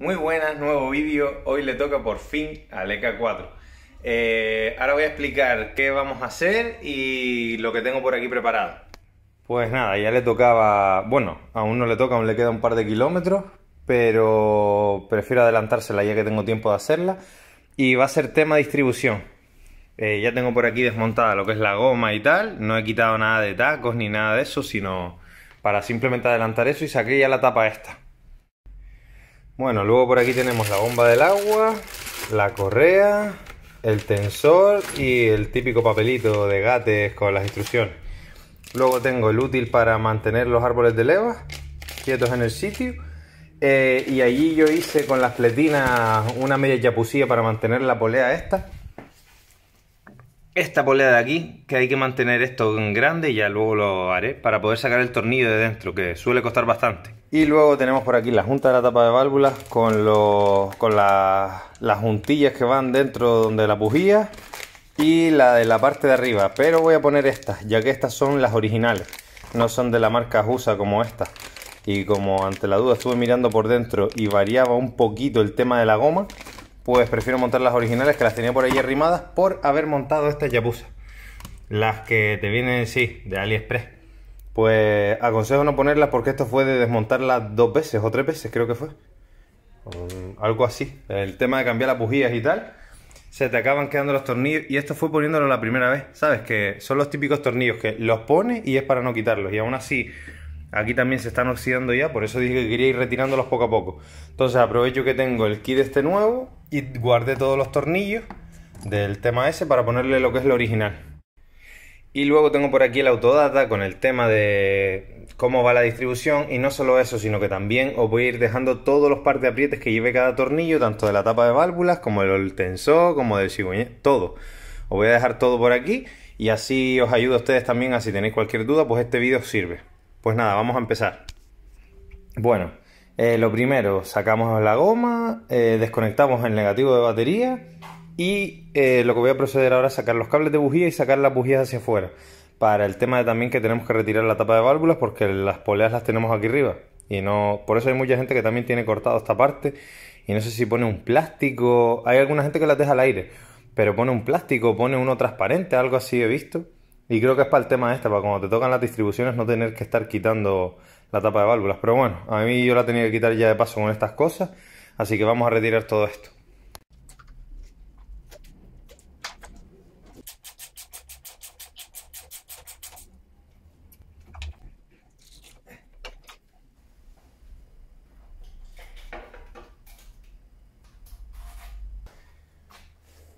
Muy buenas, nuevo vídeo. Hoy le toca por fin al EK 4. ahora voy a explicar qué vamos a hacer y lo que tengo por aquí preparado. Pues nada, ya le tocaba, bueno, aún no le toca, aún le queda un par de kilómetros, pero prefiero adelantársela ya que tengo tiempo de hacerla. Y va a ser tema distribución. Eh, ya tengo por aquí desmontada lo que es la goma y tal, no he quitado nada de tacos ni nada de eso, sino para simplemente adelantar eso y saqué ya la tapa esta. Bueno, luego por aquí tenemos la bomba del agua, la correa, el tensor y el típico papelito de gates con las instrucciones. Luego tengo el útil para mantener los árboles de leva quietos en el sitio. Eh, y allí yo hice con las pletinas una media chapucía para mantener la polea esta esta polea de aquí, que hay que mantener esto en grande y ya luego lo haré para poder sacar el tornillo de dentro, que suele costar bastante. Y luego tenemos por aquí la junta de la tapa de válvulas con, con las juntillas que van dentro donde la bujía y la de la parte de arriba. Pero voy a poner estas, ya que estas son las originales, no son de la marca USA como esta. Y como ante la duda estuve mirando por dentro y variaba un poquito el tema de la goma, pues prefiero montar las originales que las tenía por ahí arrimadas por haber montado estas yapuzas. Las que te vienen, sí, de AliExpress. Pues aconsejo no ponerlas porque esto fue de desmontarlas dos veces o tres veces, creo que fue. Mm, algo así. El tema de cambiar las bujías y tal. Se te acaban quedando los tornillos y esto fue poniéndolo la primera vez. Sabes que son los típicos tornillos que los pones y es para no quitarlos. Y aún así Aquí también se están oxidando ya, por eso dije que quería ir retirándolos poco a poco. Entonces aprovecho que tengo el kit este nuevo y guardé todos los tornillos del tema ese para ponerle lo que es lo original. Y luego tengo por aquí el autodata con el tema de cómo va la distribución y no solo eso, sino que también os voy a ir dejando todos los par de aprietes que lleve cada tornillo, tanto de la tapa de válvulas como del tensor, como del cigüeñal, todo. Os voy a dejar todo por aquí y así os ayudo a ustedes también a si tenéis cualquier duda, pues este vídeo sirve. Pues nada, vamos a empezar. Bueno, eh, lo primero, sacamos la goma, eh, desconectamos el negativo de batería y eh, lo que voy a proceder ahora es sacar los cables de bujía y sacar las bujías hacia afuera. Para el tema de también que tenemos que retirar la tapa de válvulas porque las poleas las tenemos aquí arriba. Y no, por eso hay mucha gente que también tiene cortado esta parte y no sé si pone un plástico. Hay alguna gente que las deja al aire, pero pone un plástico, pone uno transparente, algo así he visto. Y creo que es para el tema este, para cuando te tocan las distribuciones no tener que estar quitando la tapa de válvulas. Pero bueno, a mí yo la tenía que quitar ya de paso con estas cosas, así que vamos a retirar todo esto.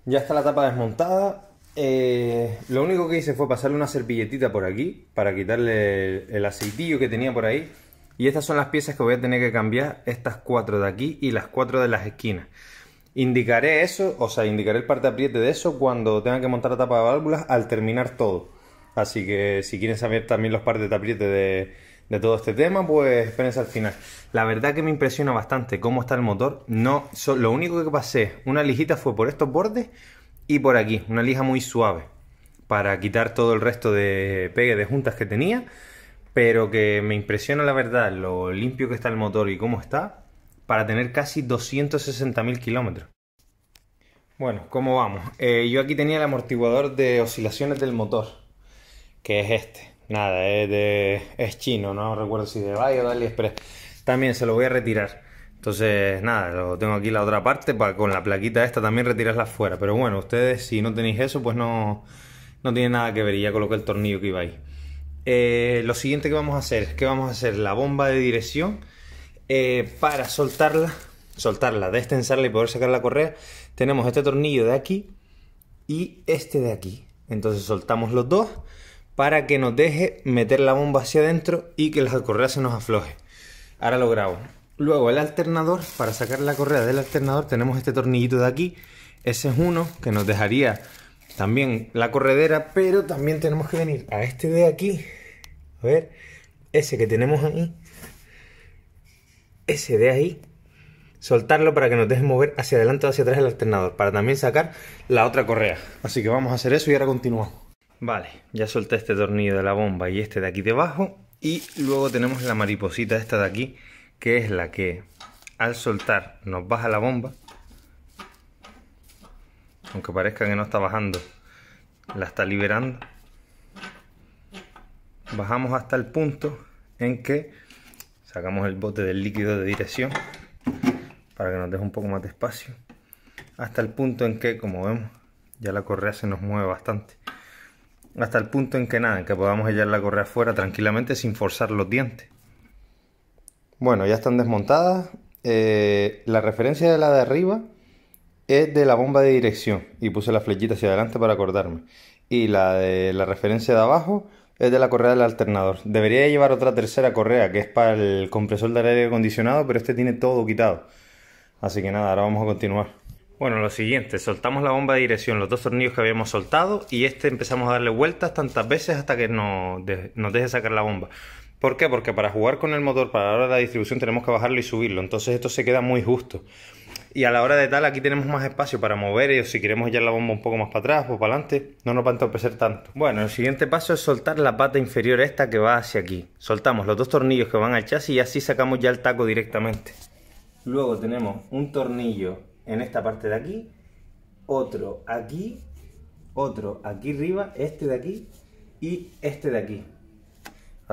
Ya está la tapa desmontada, eh, lo único que hice fue pasarle una servilletita por aquí para quitarle el, aceitillo que tenía por ahí. Y estas son las piezas que voy a tener que cambiar, estas cuatro de aquí y las cuatro de las esquinas. Indicaré eso, o sea, indicaré el parte apriete de eso cuando tenga que montar la tapa de válvulas al terminar todo. Así que si quieren saber también los partes de apriete de, todo este tema, pues espérense al final. La verdad que me impresiona bastante cómo está el motor. No, lo único que pasé una lijita fue por estos bordes y por aquí, una lija muy suave para quitar todo el resto de pegue de juntas que tenía, pero que me impresiona la verdad lo limpio que está el motor y cómo está para tener casi 260.000 kilómetros. Bueno, ¿cómo vamos? Eh, yo aquí tenía el amortiguador de oscilaciones del motor, que es este. Nada, es, de, es chino, no recuerdo si de Bayo o de AliExpress. También se lo voy a retirar. Entonces, nada, lo tengo aquí la otra parte, para, con la plaquita esta también retirarla fuera. Pero bueno, ustedes si no tenéis eso, pues no, no tiene nada que ver. Y ya coloqué el tornillo que iba ahí. Eh, lo siguiente que vamos a hacer es que vamos a hacer la bomba de dirección eh, para soltarla, soltarla, destensarla y poder sacar la correa. Tenemos este tornillo de aquí y este de aquí. Entonces soltamos los dos para que nos deje meter la bomba hacia adentro y que la correa se nos afloje. Ahora lo grabo. Luego el alternador, para sacar la correa del alternador tenemos este tornillito de aquí. Ese es uno que nos dejaría también la corredera, pero también tenemos que venir a este de aquí. A ver, ese que tenemos ahí. Ese de ahí. Soltarlo para que nos deje mover hacia adelante o hacia atrás el alternador, para también sacar la otra correa. Así que vamos a hacer eso y ahora continuamos. Vale, ya solté este tornillo de la bomba y este de aquí debajo. Y luego tenemos la mariposita esta de aquí que es la que al soltar nos baja la bomba, aunque parezca que no está bajando, la está liberando. Bajamos hasta el punto en que sacamos el bote del líquido de dirección para que nos deje un poco más de espacio. Hasta el punto en que, como vemos, ya la correa se nos mueve bastante. Hasta el punto en que nada, en que podamos echar la correa afuera tranquilamente sin forzar los dientes. Bueno, ya están desmontadas. Eh, la referencia de la de arriba es de la bomba de dirección y puse la flechita hacia adelante para acordarme. Y la de la referencia de abajo es de la correa del alternador. Debería llevar otra tercera correa que es para el compresor del aire acondicionado, pero este tiene todo quitado. Así que nada, ahora vamos a continuar. Bueno, lo siguiente, soltamos la bomba de dirección, los dos tornillos que habíamos soltado y este empezamos a darle vueltas tantas veces hasta que nos deje sacar la bomba. ¿Por qué? Porque para jugar con el motor, para la hora de la distribución, tenemos que bajarlo y subirlo. Entonces esto se queda muy justo. Y a la hora de tal, aquí tenemos más espacio para mover, si queremos echar la bomba un poco más para atrás o pues para adelante, no nos va a entorpecer tanto. Bueno, el siguiente paso es soltar la pata inferior esta que va hacia aquí. Soltamos los dos tornillos que van al chasis y así sacamos ya el taco directamente. Luego tenemos un tornillo en esta parte de aquí, otro aquí, otro aquí arriba, este de aquí y este de aquí.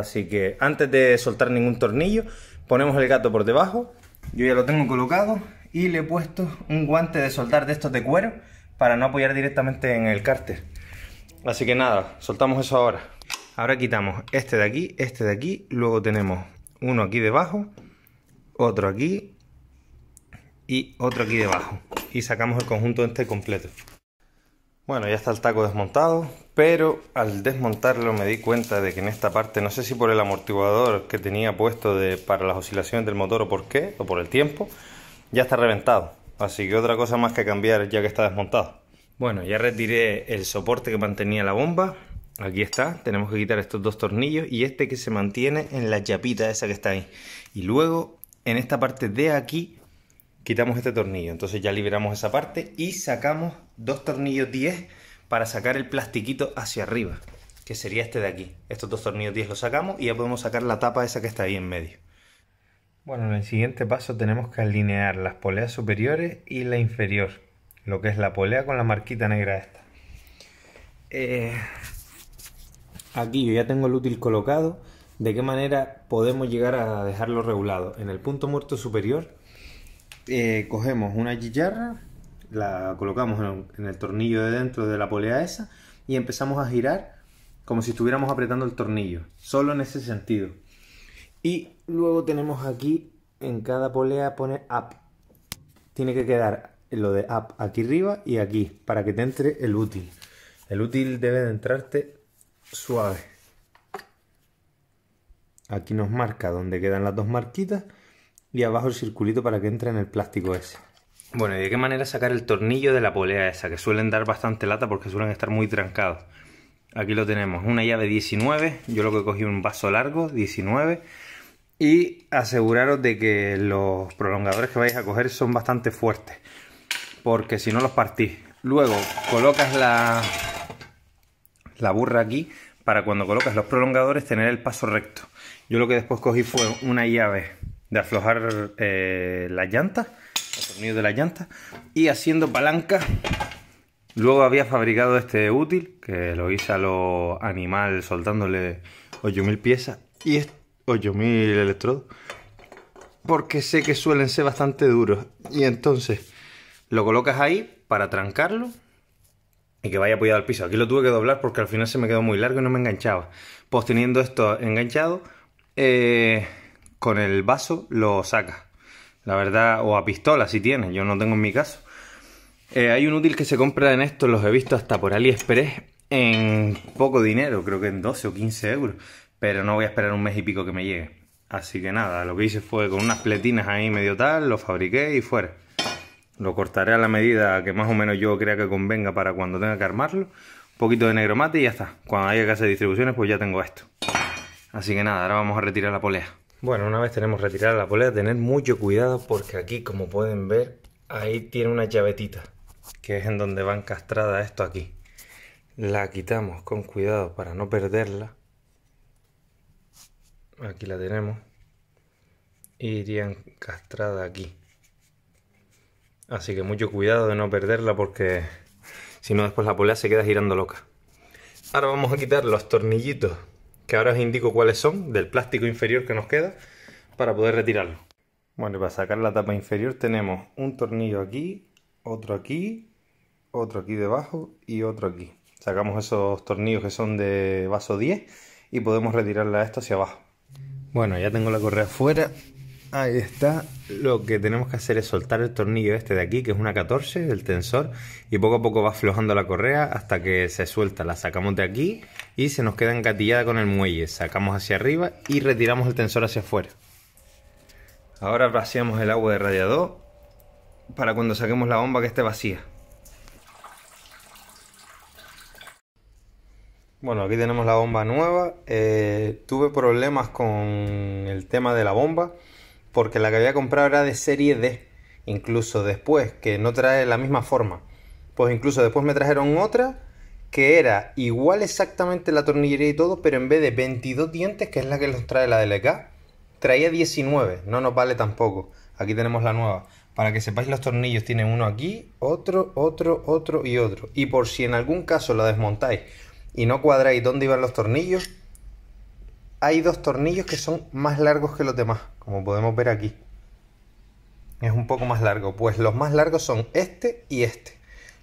Así que antes de soltar ningún tornillo, ponemos el gato por debajo. Yo ya lo tengo colocado y le he puesto un guante de soldar de estos de cuero para no apoyar directamente en el cárter. Así que nada, soltamos eso ahora. Ahora quitamos este de aquí, este de aquí, luego tenemos uno aquí debajo, otro aquí y otro aquí debajo. Y sacamos el conjunto este completo. Bueno, ya está el taco desmontado, pero al desmontarlo me di cuenta de que en esta parte, no sé si por el amortiguador que tenía puesto de, para las oscilaciones del motor o por qué, o por el tiempo, ya está reventado. Así que otra cosa más que cambiar ya que está desmontado. Bueno, ya retiré el soporte que mantenía la bomba. Aquí está, tenemos que quitar estos dos tornillos y este que se mantiene en la chapita esa que está ahí. Y luego, en esta parte de aquí, quitamos este tornillo. Entonces ya liberamos esa parte y sacamos dos tornillos 10 para sacar el plastiquito hacia arriba, que sería este de aquí. Estos dos tornillos 10 los sacamos y ya podemos sacar la tapa esa que está ahí en medio. Bueno, en el siguiente paso tenemos que alinear las poleas superiores y la inferior, lo que es la polea con la marquita negra esta. Eh, aquí yo ya tengo el útil colocado. ¿De qué manera podemos llegar a dejarlo regulado? En el punto muerto superior eh, cogemos una guillarra, la colocamos en el, tornillo de dentro de la polea esa y empezamos a girar como si estuviéramos apretando el tornillo, solo en ese sentido. Y luego tenemos aquí en cada polea pone up. Tiene que quedar lo de up aquí arriba y aquí para que te entre el útil. El útil debe de entrarte suave. Aquí nos marca donde quedan las dos marquitas y abajo el circulito para que entre en el plástico ese. Bueno, ¿y de qué manera sacar el tornillo de la polea esa? Que suelen dar bastante lata porque suelen estar muy trancados. Aquí lo tenemos, una llave 19, yo lo que cogí un vaso largo, 19. Y aseguraros de que los prolongadores que vais a coger son bastante fuertes. Porque si no los partís. Luego colocas la, la burra aquí para cuando colocas los prolongadores tener el paso recto. Yo lo que después cogí fue una llave de aflojar eh, la las llanta, los tornillos de la llanta, y haciendo palanca. Luego había fabricado este útil, que lo hice a lo animal soltándole 8000 piezas y 8000 electrodos, porque sé que suelen ser bastante duros. Y entonces lo colocas ahí para trancarlo y que vaya apoyado al piso. Aquí lo tuve que doblar porque al final se me quedó muy largo y no me enganchaba. Pues teniendo esto enganchado, eh, con el vaso lo saca. La verdad, o a pistola si tiene, yo no tengo en mi caso. Eh, hay un útil que se compra en estos, los he visto hasta por AliExpress, en poco dinero, creo que en 12 o 15 euros. Pero no voy a esperar un mes y pico que me llegue. Así que nada, lo que hice fue con unas pletinas ahí medio tal, lo fabriqué y fuera. Lo cortaré a la medida que más o menos yo crea que convenga para cuando tenga que armarlo. Un poquito de mate y ya está. Cuando haya que hacer distribuciones pues ya tengo esto. Así que nada, ahora vamos a retirar la polea. Bueno, una vez tenemos retirada la polea, tener mucho cuidado porque aquí, como pueden ver, ahí tiene una llavetita, que es en donde va encastrada esto aquí. La quitamos con cuidado para no perderla. Aquí la tenemos. Y iría encastrada aquí. Así que mucho cuidado de no perderla porque si no después la polea se queda girando loca. Ahora vamos a quitar los tornillitos que ahora os indico cuáles son, del plástico inferior que nos queda, para poder retirarlo. Bueno, y para sacar la tapa inferior tenemos un tornillo aquí, otro aquí, otro aquí debajo y otro aquí. Sacamos esos tornillos que son de vaso 10 y podemos retirarla esto hacia abajo. Bueno, ya tengo la correa fuera Ahí está. Lo que tenemos que hacer es soltar el tornillo este de aquí, que es una 14, del tensor, y poco a poco va aflojando la correa hasta que se suelta. La sacamos de aquí y se nos queda encatillada con el muelle. Sacamos hacia arriba y retiramos el tensor hacia afuera. Ahora vaciamos el agua de radiador para cuando saquemos la bomba que esté vacía. Bueno, aquí tenemos la bomba nueva. Eh, tuve problemas con el tema de la bomba porque la que había comprado era de serie D, incluso después, que no trae la misma forma. Pues incluso después me trajeron otra que era igual exactamente la tornillería y todo, pero en vez de 22 dientes, que es la que nos trae la DLK, traía 19, no nos vale tampoco. Aquí tenemos la nueva. Para que sepáis los tornillos, tienen uno aquí, otro, otro, otro y otro. Y por si en algún caso la desmontáis y no cuadráis dónde iban los tornillos, hay dos tornillos que son más largos que los demás, como podemos ver aquí. Es un poco más largo, pues los más largos son este y este.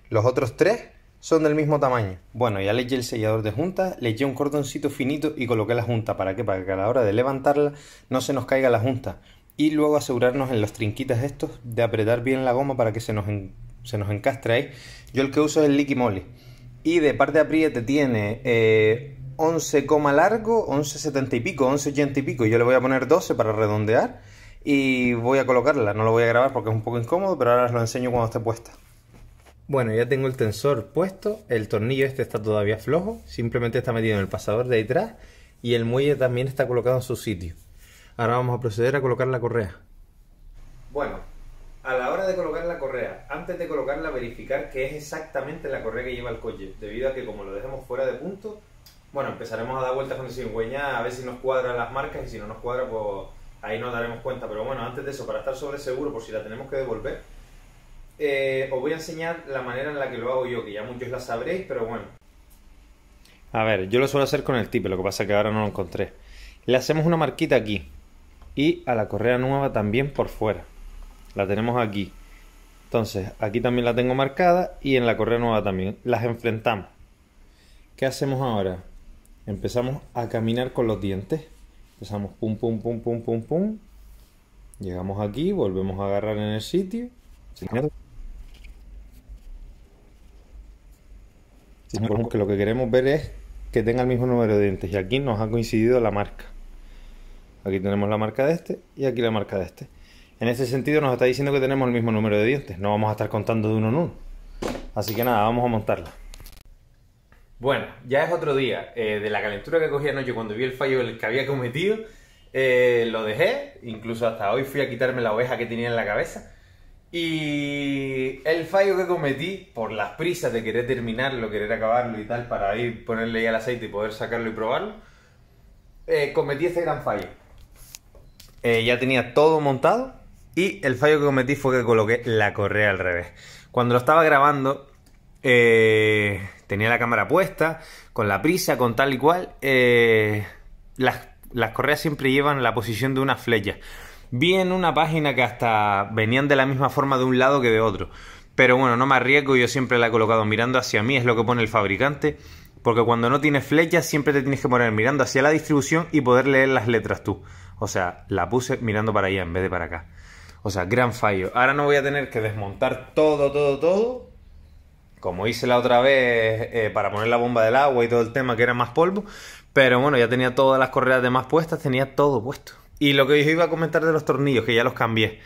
Los otros tres son del mismo tamaño. Bueno, ya leí el sellador de junta le eché un cordoncito finito y coloqué la junta. ¿Para qué? Para que a la hora de levantarla no se nos caiga la junta. Y luego asegurarnos en los trinquitas estos de apretar bien la goma para que se nos, se nos encastre ahí. Yo el que uso es el Liqui Moly. Y de parte de apriete tiene eh, 11, largo, 11,70 y pico, 11,80 y pico. Yo le voy a poner 12 para redondear y voy a colocarla. No lo voy a grabar porque es un poco incómodo, pero ahora os lo enseño cuando esté puesta. Bueno, ya tengo el tensor puesto, el tornillo este está todavía flojo, simplemente está metido en el pasador de detrás y el muelle también está colocado en su sitio. Ahora vamos a proceder a colocar la correa. Bueno, a la hora de colocar la correa, antes de colocarla verificar que es exactamente la correa que lleva el coche, debido a que como lo dejamos fuera de punto, bueno, empezaremos a dar vueltas con cigüeña a ver si nos cuadran las marcas y si no nos cuadra, pues ahí nos daremos cuenta. Pero bueno, antes de eso, para estar sobre seguro, por si la tenemos que devolver, eh, os voy a enseñar la manera en la que lo hago yo, que ya muchos la sabréis, pero bueno. A ver, yo lo suelo hacer con el tipe, lo que pasa es que ahora no lo encontré. Le hacemos una marquita aquí y a la correa nueva también por fuera. La tenemos aquí. Entonces, aquí también la tengo marcada y en la correa nueva también. Las enfrentamos. ¿Qué hacemos ahora? empezamos a caminar con los dientes. Empezamos pum, pum, pum, pum, pum, pum. Llegamos aquí, volvemos a agarrar en el sitio. Que lo que queremos ver es que tenga el mismo número de dientes. Y aquí nos ha coincidido la marca. Aquí tenemos la marca de este y aquí la marca de este. En ese sentido nos está diciendo que tenemos el mismo número de dientes. No vamos a estar contando de uno en uno. Así que nada, vamos a montarla. Bueno, ya es otro día. Eh, de la calentura que cogí anoche cuando vi el fallo que había cometido, eh, lo dejé. Incluso hasta hoy fui a quitarme la oveja que tenía en la cabeza. Y el fallo que cometí por las prisas de querer terminarlo, querer acabarlo y tal, para ir ponerle ya el aceite y poder sacarlo y probarlo, eh, cometí ese gran fallo. ya tenía todo montado y el fallo que cometí fue que coloqué la correa al revés. Cuando lo estaba grabando, eh, tenía la cámara puesta, con la prisa, con tal y cual, eh, las, las correas siempre llevan la posición de una flecha. Vi en una página que hasta venían de la misma forma de un lado que de otro. Pero bueno, no me arriesgo, yo siempre la he colocado mirando hacia mí, es lo que pone el fabricante. Porque cuando no tienes flechas siempre te tienes que poner mirando hacia la distribución y poder leer las letras tú. O sea, la puse mirando para allá en vez de para acá. O sea, gran fallo. Ahora no voy a tener que desmontar todo, todo, todo como hice la otra vez eh, para poner la bomba del agua y todo el tema que era más polvo, pero bueno, ya tenía todas las correas de más puestas, tenía todo puesto. Y lo que os iba a comentar de los tornillos, que ya los cambié.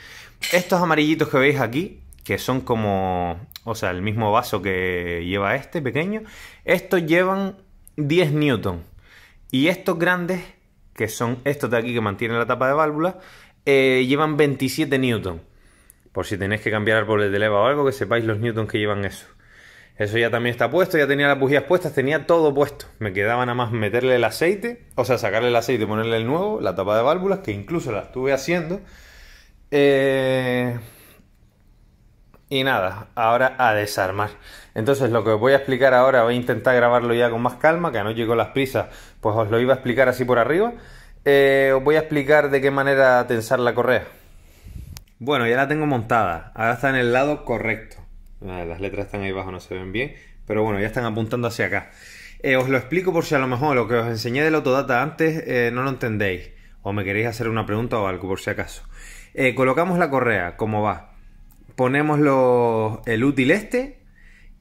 Estos amarillitos que veis aquí, que son como, o sea, el mismo vaso que lleva este pequeño, estos llevan 10 newton. Y estos grandes, que son estos de aquí que mantienen la tapa de válvula, eh, llevan 27 newton. Por si tenéis que cambiar árboles de leva o algo, que sepáis los newton que llevan eso. Eso ya también está puesto, ya tenía las bujías puestas, tenía todo puesto. Me quedaba nada más meterle el aceite, o sea, sacarle el aceite, y ponerle el nuevo, la tapa de válvulas, que incluso la estuve haciendo. Eh, y nada, ahora a desarmar. Entonces lo que os voy a explicar ahora, voy a intentar grabarlo ya con más calma, que anoche con las prisas, pues os lo iba a explicar así por arriba. Eh, os voy a explicar de qué manera tensar la correa. Bueno, ya la tengo montada, ahora está en el lado correcto. Ah, las letras están ahí abajo, no se ven bien. Pero bueno, ya están apuntando hacia acá. Eh, os lo explico por si a lo mejor lo que os enseñé del autodata antes eh, no lo entendéis. O me queréis hacer una pregunta o algo, por si acaso. Eh, colocamos la correa, como va. Ponemos el útil este.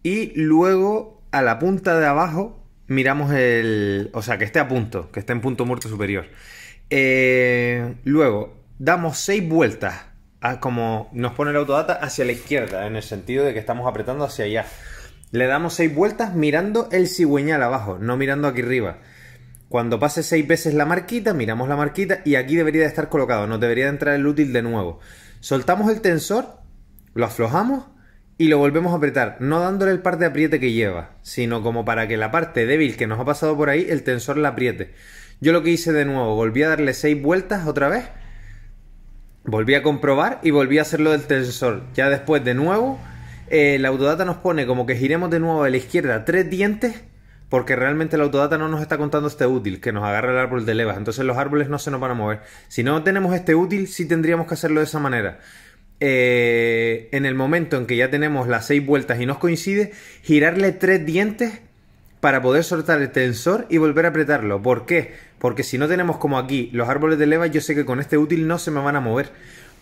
Y luego a la punta de abajo miramos el... O sea, que esté a punto, que esté en punto muerto superior. luego damos seis vueltas como nos pone el autodata hacia la izquierda, en el sentido de que estamos apretando hacia allá. Le damos seis vueltas mirando el cigüeñal abajo, no mirando aquí arriba. Cuando pase seis veces la marquita, miramos la marquita y aquí debería de estar colocado, no debería de entrar el útil de nuevo. Soltamos el tensor, lo aflojamos y lo volvemos a apretar, no dándole el par de apriete que lleva, sino como para que la parte débil que nos ha pasado por ahí, el tensor la apriete. Yo lo que hice de nuevo, volví a darle seis vueltas otra vez Volví a comprobar y volví a hacerlo del tensor. Ya después, de nuevo, eh, la autodata nos pone como que giremos de nuevo a la izquierda tres dientes porque realmente la autodata no nos está contando este útil, que nos agarra el árbol de levas. Entonces los árboles no se nos van a mover. Si no tenemos este útil, sí tendríamos que hacerlo de esa manera. Eh, en el momento en que ya tenemos las seis vueltas y nos coincide, girarle tres dientes para poder soltar el tensor y volver a apretarlo. ¿Por qué? Porque si no tenemos como aquí los árboles de leva, yo sé que con este útil no se me van a mover.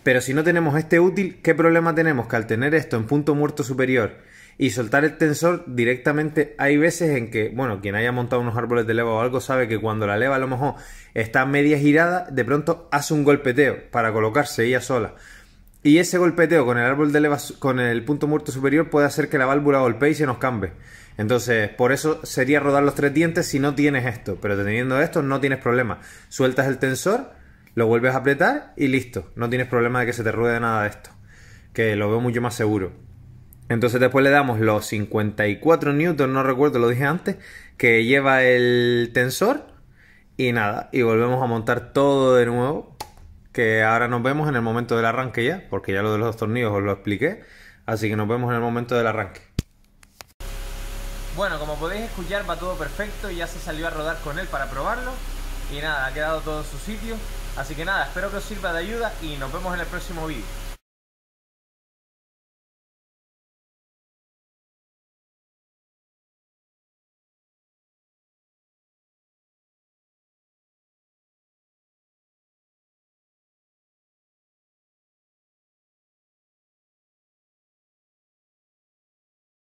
Pero si no tenemos este útil, ¿qué problema tenemos? Que al tener esto en punto muerto superior y soltar el tensor directamente, hay veces en que, bueno, quien haya montado unos árboles de leva o algo sabe que cuando la leva a lo mejor está media girada, de pronto hace un golpeteo para colocarse ella sola. Y ese golpeteo con el árbol de con el punto muerto superior puede hacer que la válvula golpee y se nos cambie. Entonces, por eso sería rodar los tres dientes si no tienes esto. Pero teniendo esto, no tienes problema. Sueltas el tensor, lo vuelves a apretar y listo. No tienes problema de que se te ruede nada de esto. Que lo veo mucho más seguro. Entonces después le damos los 54 newton, no recuerdo, lo dije antes, que lleva el tensor. Y nada, y volvemos a montar todo de nuevo que ahora nos vemos en el momento del arranque ya, porque ya lo de los tornillos os lo expliqué, así que nos vemos en el momento del arranque. Bueno, como podéis escuchar va todo perfecto, ya se salió a rodar con él para probarlo y nada, ha quedado todo en su sitio, así que nada, espero que os sirva de ayuda y nos vemos en el próximo vídeo.